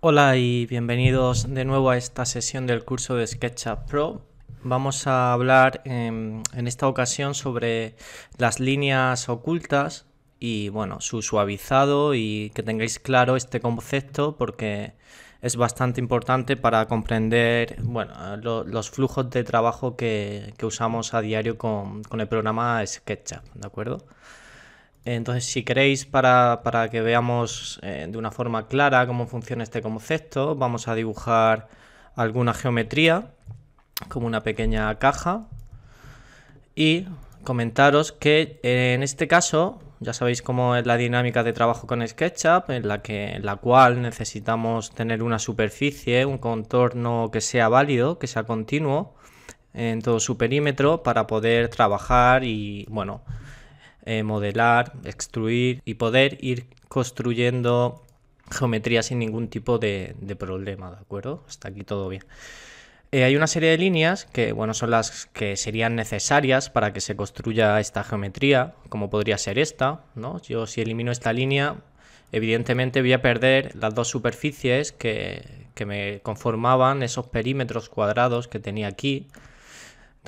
Hola y bienvenidos de nuevo a esta sesión del curso de SketchUp Pro. Vamos a hablar em, en, esta ocasión sobre las líneas ocultas y bueno, su suavizado y que tengáis claro este concepto porque es bastante importante para comprender bueno, los flujos de trabajo que, usamos a diario con, con, el programa SketchUp, ¿de acuerdo? Entonces, si queréis, para, que veamos eh, de una forma clara cómo funciona este concepto, vamos a dibujar alguna geometría, como una pequeña caja, y comentaros que eh, en este caso, ya sabéis cómo es la dinámica de trabajo con SketchUp, en la, que, en la cual necesitamos tener una superficie, un contorno que sea válido, que sea continuo en todo su perímetro para poder trabajar y, bueno, eh, modelar, extruir y poder ir construyendo geometría sin ningún tipo de, problema, ¿de acuerdo? Hasta aquí todo bien. Eh, hay una serie de líneas que, bueno, son las que serían necesarias para que se construya esta geometría, como podría ser esta, ¿no? Yo si elimino esta línea, evidentemente voy a perder las dos superficies que, que me conformaban esos perímetros cuadrados que tenía aquí,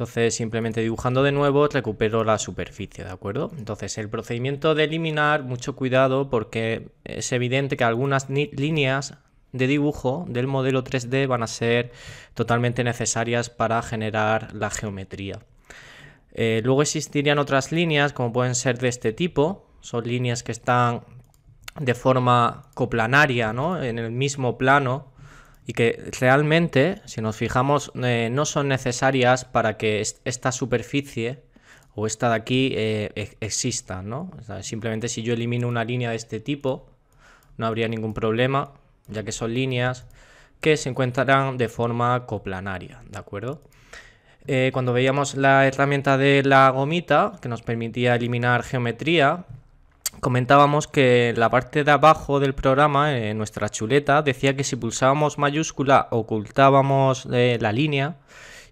entonces simplemente dibujando de nuevo recupero la superficie, ¿de acuerdo? Entonces el procedimiento de eliminar, mucho cuidado porque es evidente que algunas líneas de dibujo del modelo 3D van a ser totalmente necesarias para generar la geometría. Eh, luego existirían otras líneas como pueden ser de este tipo, son líneas que están de forma coplanaria, En el mismo plano y que realmente, si nos fijamos, eh, no son necesarias para que esta superficie o esta de aquí eh, exista, simplemente si yo elimino una línea de este tipo, no habría ningún problema, ya que son líneas que se encuentran de forma coplanaria, ¿de acuerdo? Eh, cuando veíamos la herramienta de la gomita, que nos permitía eliminar geometría, comentábamos que la parte de abajo del programa, eh, en nuestra chuleta, decía que si pulsábamos mayúscula ocultábamos eh, la línea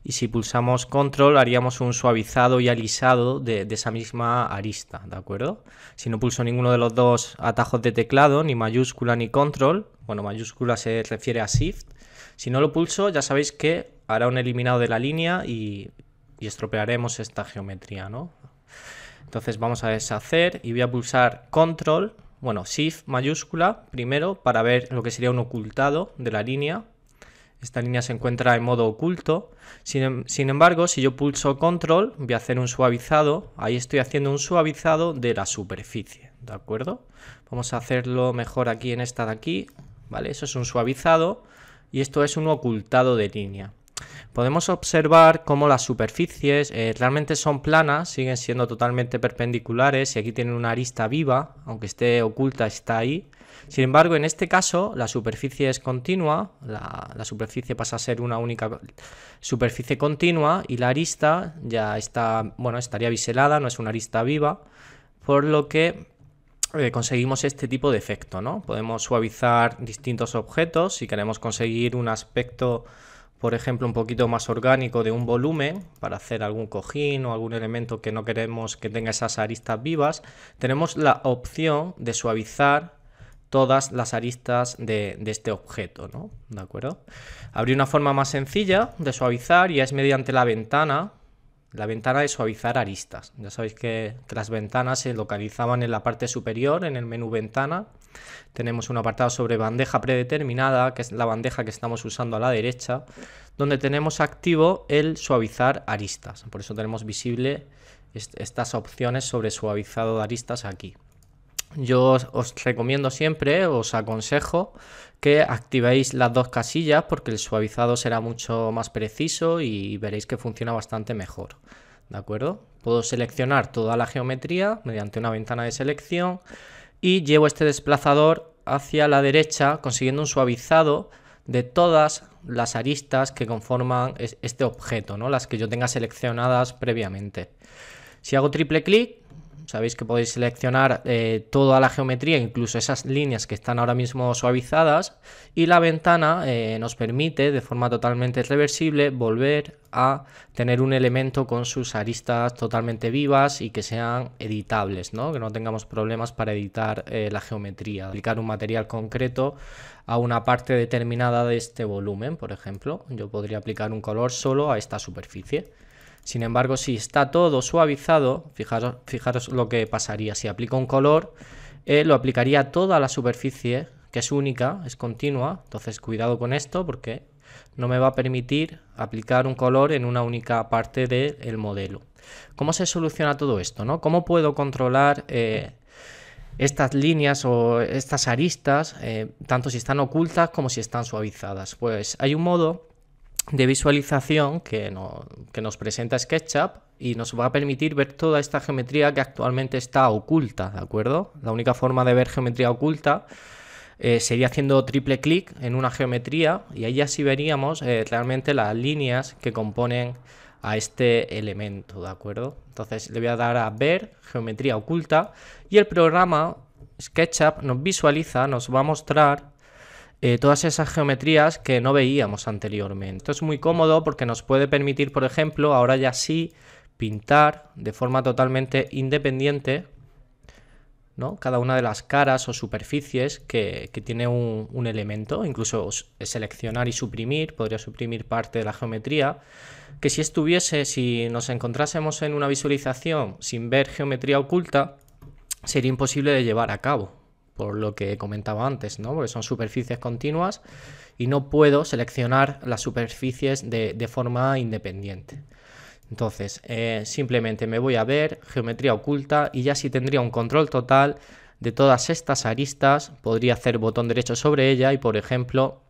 y si pulsamos control haríamos un suavizado y alisado de, esa misma arista, ¿de acuerdo? Si no pulso ninguno de los dos atajos de teclado, ni mayúscula ni control, bueno, mayúscula se refiere a shift, si no lo pulso ya sabéis que hará un eliminado de la línea y, y estropearemos esta geometría, ¿no? Entonces vamos a deshacer y voy a pulsar control, bueno, shift mayúscula primero para ver lo que sería un ocultado de la línea. Esta línea se encuentra en modo oculto. Em, sin, embargo, si yo pulso control, voy a hacer un suavizado. Ahí estoy haciendo un suavizado de la superficie, ¿de acuerdo? Vamos a hacerlo mejor aquí en esta de aquí, ¿vale? Eso es un suavizado y esto es un ocultado de línea podemos observar cómo las superficies eh, realmente son planas, siguen siendo totalmente perpendiculares y aquí tienen una arista viva, aunque esté oculta, está ahí. Sin embargo, en este caso la superficie es continua, la, superficie pasa a ser una única superficie continua y la arista ya está, bueno, estaría biselada, no es una arista viva, por lo que eh, conseguimos este tipo de efecto, ¿no? Podemos suavizar distintos objetos si queremos conseguir un aspecto por ejemplo, un poquito más orgánico de un volumen para hacer algún cojín o algún elemento que no queremos que tenga esas aristas vivas, tenemos la opción de suavizar todas las aristas de, este objeto, ¿no? ¿De acuerdo? Habría una forma más sencilla de suavizar y es mediante la ventana la ventana de suavizar aristas. Ya sabéis que, las ventanas se localizaban en la parte superior, en el menú ventana. Tenemos un apartado sobre bandeja predeterminada, que es la bandeja que estamos usando a la derecha, donde tenemos activo el suavizar aristas. Por eso tenemos visible estas opciones sobre suavizado de aristas aquí yo os, recomiendo siempre, os aconsejo que activéis las dos casillas porque el suavizado será mucho más preciso y veréis que funciona bastante mejor. ¿De acuerdo? Puedo seleccionar toda la geometría mediante una ventana de selección y llevo este desplazador hacia la derecha consiguiendo un suavizado de todas las aristas que conforman este objeto, ¿no? las que yo tenga seleccionadas previamente. Si hago triple clic, Sabéis que podéis seleccionar eh, toda la geometría, incluso esas líneas que están ahora mismo suavizadas. Y la ventana eh, nos permite de forma totalmente reversible volver a tener un elemento con sus aristas totalmente vivas y que sean editables, ¿no? que no tengamos problemas para editar eh, la geometría, aplicar un material concreto a una parte determinada de este volumen, por ejemplo. Yo podría aplicar un color solo a esta superficie. Sin embargo, si está todo suavizado, fijaros, fijaros lo que pasaría. Si aplico un color, eh, lo aplicaría a toda la superficie, que es única, es continua. Entonces, cuidado con esto porque no me va a permitir aplicar un color en una única parte del modelo. ¿Cómo se soluciona todo esto? ¿no? ¿Cómo puedo controlar eh, estas líneas o estas aristas, eh, tanto si están ocultas como si están suavizadas? Pues hay un modo de visualización que, nos presenta SketchUp y nos va a permitir ver toda esta geometría que actualmente está oculta, ¿de acuerdo? La única forma de ver geometría oculta eh, sería haciendo triple clic en una geometría y ahí así veríamos eh, realmente las líneas que componen a este elemento, ¿de acuerdo? Entonces le voy a dar a ver geometría oculta y el programa SketchUp nos visualiza, nos va a mostrar eh, todas esas geometrías que no veíamos anteriormente. Esto es muy cómodo porque nos puede permitir, por ejemplo, ahora ya sí pintar de forma totalmente independiente ¿no? cada una de las caras o superficies que, tiene un, elemento, incluso seleccionar y suprimir, podría suprimir parte de la geometría, que si estuviese, si nos encontrásemos en una visualización sin ver geometría oculta, sería imposible de llevar a cabo por lo que comentaba antes, ¿no? Porque son superficies continuas y no puedo seleccionar las superficies de, forma independiente. Entonces, eh, simplemente me voy a ver geometría oculta y ya si tendría un control total de todas estas aristas, podría hacer botón derecho sobre ella y, por ejemplo,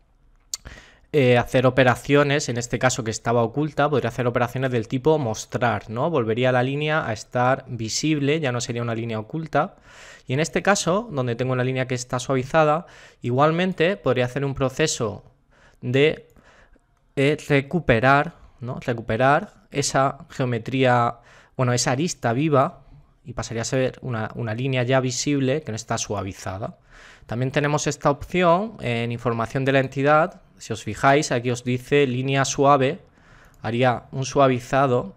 eh, hacer operaciones, en este caso que estaba oculta, podría hacer operaciones del tipo mostrar, ¿no? Volvería la línea a estar visible, ya no sería una línea oculta. Y en este caso, donde tengo una línea que está suavizada, igualmente podría hacer un proceso de eh, recuperar, ¿no? Recuperar esa geometría, bueno, esa arista viva y pasaría a ser una, una línea ya visible que no está suavizada. También tenemos esta opción en información de la entidad. Si os fijáis, aquí os dice línea suave. Haría un suavizado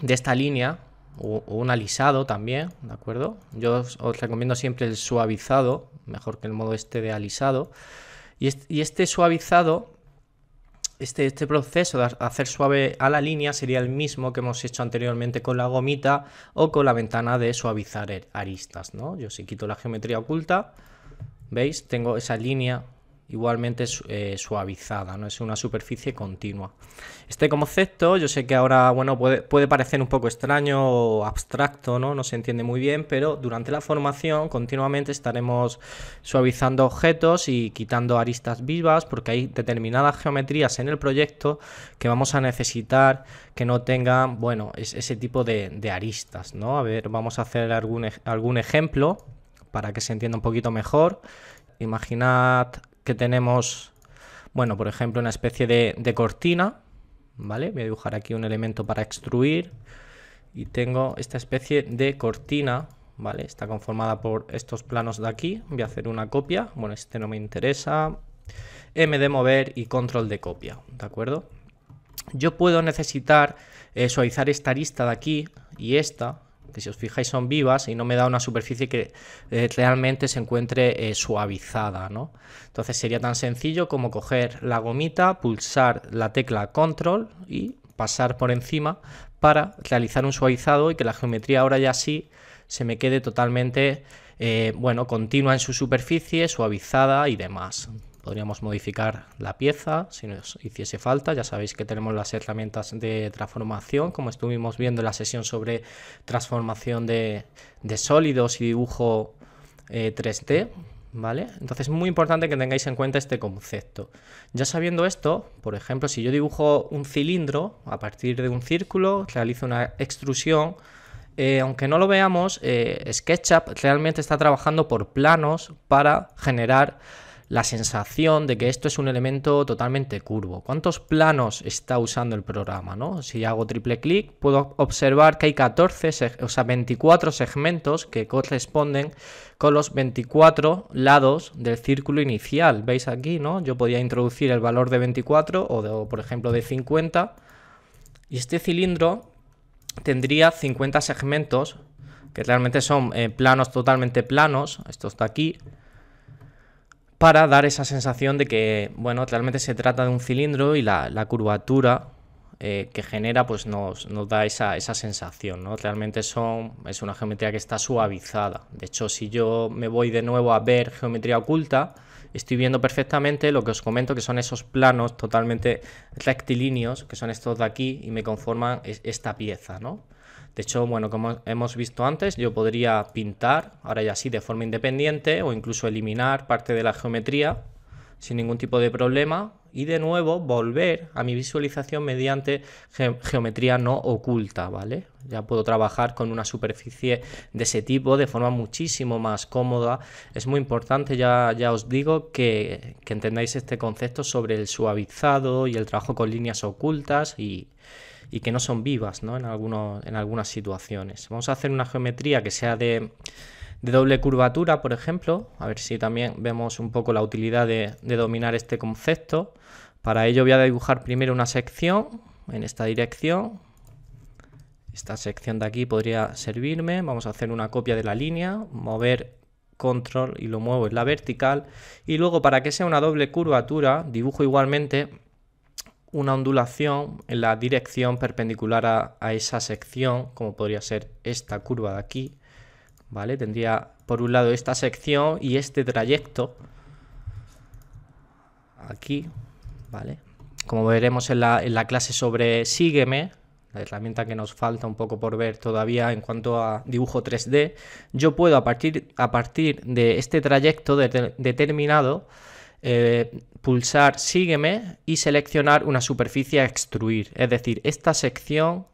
de esta línea o, un alisado también, ¿de acuerdo? Yo os, recomiendo siempre el suavizado, mejor que el modo este de alisado. Y, este, suavizado, este, este proceso de hacer suave a la línea sería el mismo que hemos hecho anteriormente con la gomita o con la ventana de suavizar er-, aristas, ¿no? Yo si quito la geometría oculta ¿Veis? Tengo esa línea igualmente eh, suavizada, no es una superficie continua. Este concepto, yo sé que ahora, bueno, puede, puede, parecer un poco extraño o abstracto, ¿no? No se entiende muy bien, pero durante la formación continuamente estaremos suavizando objetos y quitando aristas vivas porque hay determinadas geometrías en el proyecto que vamos a necesitar que no tengan, bueno, es, ese tipo de, de, aristas, ¿no? A ver, vamos a hacer algún, algún ejemplo para que se entienda un poquito mejor. Imaginad que tenemos, bueno, por ejemplo, una especie de, cortina, ¿vale? Voy a dibujar aquí un elemento para extruir y tengo esta especie de cortina, ¿vale? Está conformada por estos planos de aquí. Voy a hacer una copia. Bueno, este no me interesa. M de mover y control de copia, ¿de acuerdo? Yo puedo necesitar eh, suavizar esta arista de aquí y esta, que si os fijáis son vivas y no me da una superficie que eh, realmente se encuentre eh, suavizada, ¿no? Entonces sería tan sencillo como coger la gomita, pulsar la tecla control y pasar por encima para realizar un suavizado y que la geometría ahora ya sí se me quede totalmente, eh, bueno, continua en su superficie, suavizada y demás podríamos modificar la pieza si nos hiciese falta. Ya sabéis que tenemos las herramientas de transformación, como estuvimos viendo en la sesión sobre transformación de, sólidos y dibujo 3D. Eh, ¿Vale? Entonces es muy importante que tengáis en cuenta este concepto. Ya sabiendo esto, por ejemplo, si yo dibujo un cilindro a partir de un círculo, realizo una extrusión, eh, aunque no lo veamos, eh, SketchUp realmente está trabajando por planos para generar la sensación de que esto es un elemento totalmente curvo. ¿Cuántos planos está usando el programa? ¿no? Si hago triple clic, puedo observar que hay 14, o sea, 24 segmentos que corresponden con los 24 lados del círculo inicial. ¿Veis aquí? ¿no? Yo podía introducir el valor de 24 o, de, por ejemplo, de 50. Y este cilindro tendría 50 segmentos, que realmente son eh, planos totalmente planos. Esto está aquí para dar esa sensación de que, bueno, realmente se trata de un cilindro y la, curvatura eh, que genera pues nos, da esa, sensación, ¿no? Realmente son, es una geometría que está suavizada. De hecho, si yo me voy de nuevo a ver geometría oculta, estoy viendo perfectamente lo que os comento, que son esos planos totalmente rectilíneos, que son estos de aquí, y me conforman esta pieza, ¿no? De hecho, bueno, como hemos visto antes, yo podría pintar, ahora ya sí, de forma independiente o incluso eliminar parte de la geometría sin ningún tipo de problema y de nuevo volver a mi visualización mediante geometría no oculta, ¿vale? Ya puedo trabajar con una superficie de ese tipo de forma muchísimo más cómoda. Es muy importante, ya, ya os digo, que, que entendáis este concepto sobre el suavizado y el trabajo con líneas ocultas y, y que no son vivas ¿no? En, algunos, en algunas situaciones. Vamos a hacer una geometría que sea de, doble curvatura, por ejemplo, a ver si también vemos un poco la utilidad de, de dominar este concepto. Para ello voy a dibujar primero una sección en esta dirección. Esta sección de aquí podría servirme. Vamos a hacer una copia de la línea, mover control y lo muevo en la vertical. Y luego para que sea una doble curvatura, dibujo igualmente una ondulación en la dirección perpendicular a, esa sección, como podría ser esta curva de aquí, ¿vale? Tendría por un lado esta sección y este trayecto aquí, ¿vale? Como veremos en la, clase sobre Sígueme, la herramienta que nos falta un poco por ver todavía en cuanto a dibujo 3D, yo puedo a partir, a partir de este trayecto determinado eh, pulsar sígueme y seleccionar una superficie a extruir. Es decir, esta sección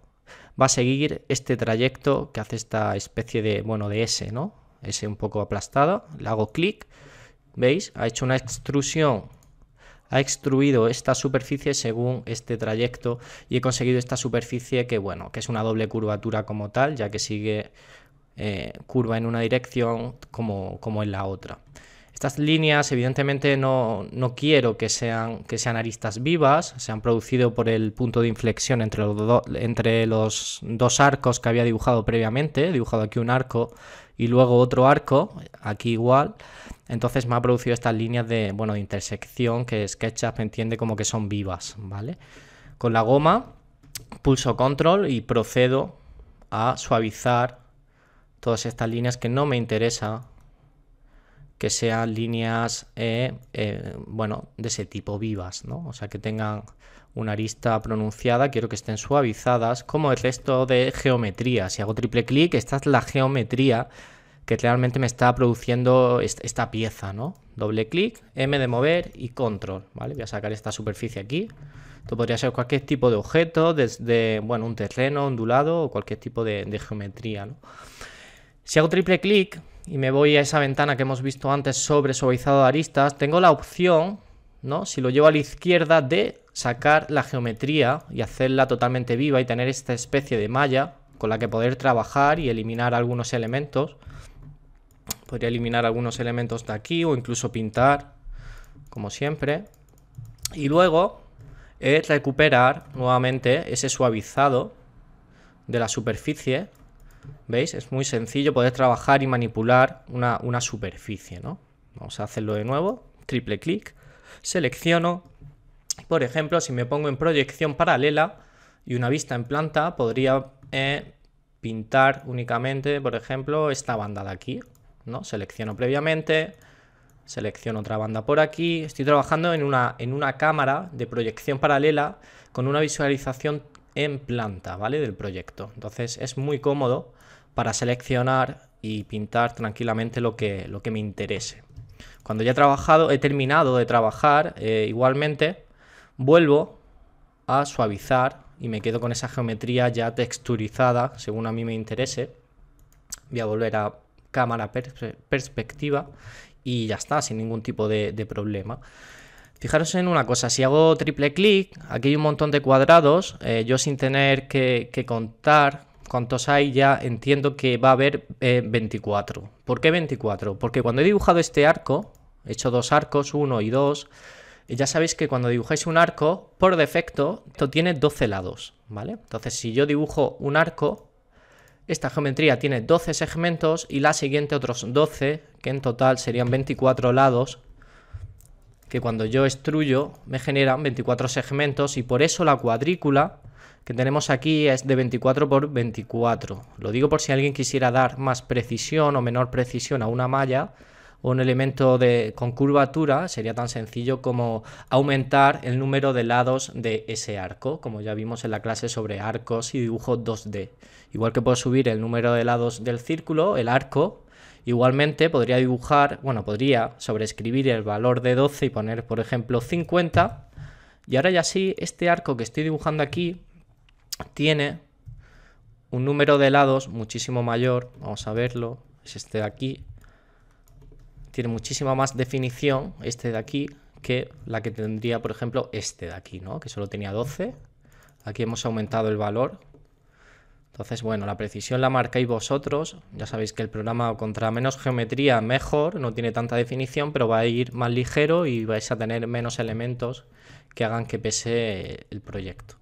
va a seguir este trayecto que hace esta especie de, bueno, de S, ¿no? S un poco aplastado. Le hago clic. ¿Veis? Ha hecho una extrusión ha extruido esta superficie según este trayecto y he conseguido esta superficie que, bueno, que es una doble curvatura como tal, ya que sigue eh, curva en una dirección como en la otra. Estas líneas, evidentemente, no, quiero que sean, que sean aristas vivas, se han producido por el punto de inflexión entre los, entre los dos arcos que había dibujado previamente. He dibujado aquí un arco y luego otro arco, aquí igual. Entonces me ha producido estas líneas de, bueno, de intersección que SketchUp entiende como que son vivas, ¿vale? Con la goma pulso control y procedo a suavizar todas estas líneas que no me interesa que sean líneas, eh, eh, bueno, de ese tipo vivas, ¿no? O sea, que tengan una arista pronunciada, quiero que estén suavizadas, como el resto de geometría. Si hago triple clic, esta es la geometría que realmente me está produciendo esta pieza, ¿no? Doble clic, M de mover y control, ¿vale? Voy a sacar esta superficie aquí. Esto podría ser cualquier tipo de objeto, desde, bueno, un terreno ondulado o cualquier tipo de, geometría, Si hago triple clic, y me voy a esa ventana que hemos visto antes sobre suavizado de aristas, tengo la opción, ¿no? Si lo llevo a la izquierda de sacar la geometría y hacerla totalmente viva y tener esta especie de malla con la que poder trabajar y eliminar algunos elementos. Podría eliminar algunos elementos de aquí o incluso pintar, como siempre. Y luego es recuperar nuevamente ese suavizado de la superficie ¿Veis? Es muy sencillo poder trabajar y manipular una, superficie, ¿no? Vamos a hacerlo de nuevo, triple clic, selecciono, por ejemplo, si me pongo en proyección paralela y una vista en planta, podría eh, pintar únicamente, por ejemplo, esta banda de aquí, ¿no? Selecciono previamente, selecciono otra banda por aquí, estoy trabajando en una, en una cámara de proyección paralela con una visualización en planta, ¿vale? Del proyecto. Entonces es muy cómodo para seleccionar y pintar tranquilamente lo que, lo que me interese. Cuando ya he trabajado, he terminado de trabajar, eh, igualmente vuelvo a suavizar y me quedo con esa geometría ya texturizada según a mí me interese. Voy a volver a cámara perspectiva y ya está, sin ningún tipo de problema. Fijaros en una cosa, si hago triple clic, aquí hay un montón de cuadrados, eh, yo sin tener que, contar cuántos hay, ya entiendo que va a haber 24. Eh, ¿Por qué 24? Porque cuando he dibujado este arco, he hecho dos arcos, uno y dos, ya sabéis que cuando dibujáis un arco, por defecto, esto tiene 12 lados, ¿vale? Entonces, si yo dibujo un arco, esta geometría tiene 12 segmentos y la siguiente otros 12, que en total serían 24 lados que cuando yo estruyo me generan 24 segmentos y por eso la cuadrícula que tenemos aquí es de 24 por 24. Lo digo por si alguien quisiera dar más precisión o menor precisión a una malla o un elemento de, con curvatura, sería tan sencillo como aumentar el número de lados de ese arco, como ya vimos en la clase sobre arcos y dibujo 2D. Igual que puedo subir el número de lados del círculo, el arco, Igualmente podría dibujar, bueno, podría sobreescribir el valor de 12 y poner, por ejemplo, 50. Y ahora ya sí, este arco que estoy dibujando aquí tiene un número de lados muchísimo mayor. Vamos a verlo, es este de aquí. Tiene muchísima más definición este de aquí que la que tendría, por ejemplo, este de aquí, ¿no? Que solo tenía 12. Aquí hemos aumentado el valor entonces, bueno, la precisión la marcáis vosotros. Ya sabéis que el programa contra menos geometría mejor, no tiene tanta definición, pero va a ir más ligero y vais a tener menos elementos que hagan que pese el proyecto.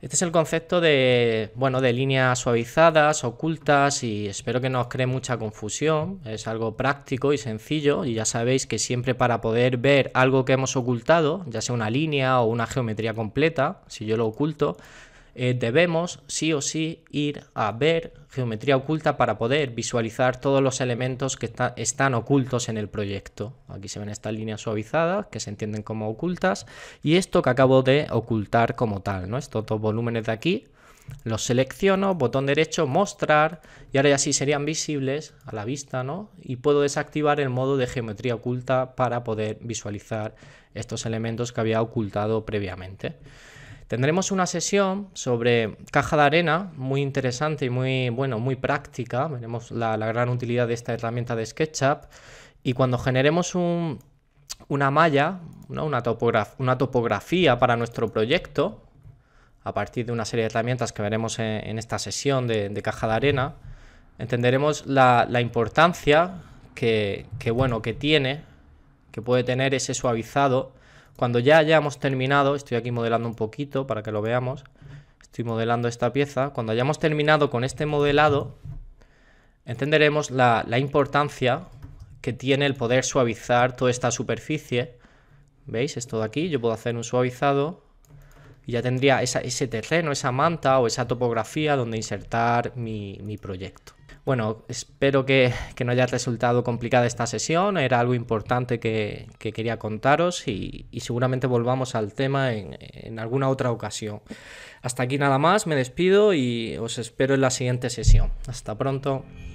Este es el concepto de, bueno, de líneas suavizadas, ocultas y espero que no os cree mucha confusión. Es algo práctico y sencillo y ya sabéis que siempre para poder ver algo que hemos ocultado, ya sea una línea o una geometría completa, si yo lo oculto, eh, debemos sí o sí ir a ver geometría oculta para poder visualizar todos los elementos que están ocultos en el proyecto. Aquí se ven estas líneas suavizadas que se entienden como ocultas y esto que acabo de ocultar como tal, ¿no? Estos dos volúmenes de aquí los selecciono, botón derecho, mostrar, y ahora ya sí serían visibles a la vista, ¿no? Y puedo desactivar el modo de geometría oculta para poder visualizar estos elementos que había ocultado previamente. Tendremos una sesión sobre caja de arena muy interesante y muy, bueno, muy práctica. Veremos la, gran utilidad de esta herramienta de SketchUp. Y cuando generemos una malla, una, una topografía para nuestro proyecto, a partir de una serie de herramientas que veremos en, esta sesión de, caja de arena, entenderemos la, importancia que, bueno, que tiene, que puede tener ese suavizado cuando ya hayamos terminado, estoy aquí modelando un poquito para que lo veamos, estoy modelando esta pieza, cuando hayamos terminado con este modelado, entenderemos la, importancia que tiene el poder suavizar toda esta superficie. ¿Veis? Esto de aquí, yo puedo hacer un suavizado y ya tendría ese terreno, esa manta o esa topografía donde insertar mi proyecto. Bueno, espero que, no haya resultado complicada esta sesión, era algo importante que, quería contaros y, seguramente volvamos al tema en alguna otra ocasión. Hasta aquí nada más, me despido y os espero en la siguiente sesión. Hasta pronto.